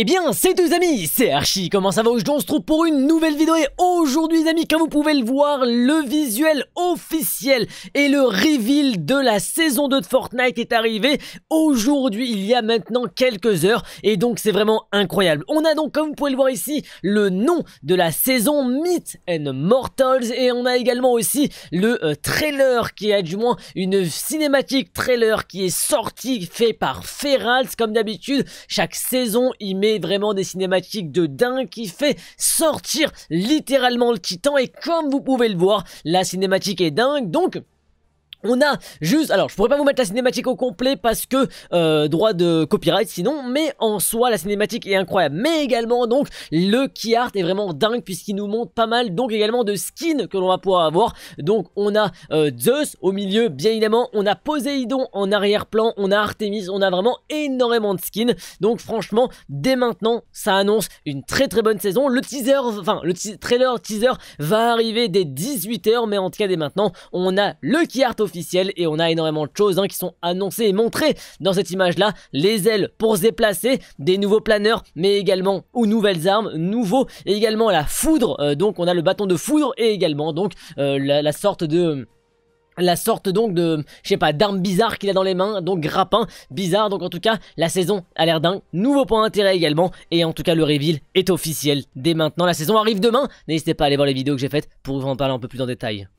Eh bien, c'est deux amis, c'est Archie, comment ça va Aujourd'hui on se trouve pour une nouvelle vidéo et aujourd'hui amis, comme vous pouvez le voir, le visuel officiel et le reveal de la saison 2 de Fortnite est arrivé aujourd'hui, il y a maintenant quelques heures et donc c'est vraiment incroyable. On a donc, comme vous pouvez le voir ici, le nom de la saison Myth and Mortals et on a également aussi le euh, trailer qui a du moins une cinématique trailer qui est sortie, fait par Ferals comme d'habitude, chaque saison il met vraiment des cinématiques de dingue qui fait sortir littéralement le titan et comme vous pouvez le voir, la cinématique est dingue donc on a juste, alors je pourrais pas vous mettre la cinématique au complet parce que euh, droit de copyright sinon, mais en soi la cinématique est incroyable. Mais également donc le key art est vraiment dingue puisqu'il nous montre pas mal donc également de skins que l'on va pouvoir avoir. Donc on a euh, Zeus au milieu bien évidemment, on a Poséidon en arrière-plan, on a Artemis, on a vraiment énormément de skins. Donc franchement dès maintenant ça annonce une très très bonne saison. Le teaser, enfin le trailer teaser va arriver dès 18h mais en tout cas dès maintenant on a le key art au Officiel et on a énormément de choses hein, qui sont annoncées et montrées dans cette image-là. Les ailes pour se déplacer, des nouveaux planeurs, mais également ou nouvelles armes, nouveaux, et également la foudre. Euh, donc on a le bâton de foudre et également donc euh, la, sorte de la sorte donc de, je sais pas, d'armes bizarres qu'il a dans les mains, donc grappin bizarre, donc en tout cas, la saison a l'air dingue, nouveau point d'intérêt également, et en tout cas le reveal est officiel dès maintenant, la saison arrive demain, n'hésitez pas à aller voir les vidéos que j'ai faites pour vous en parler un peu plus en détail.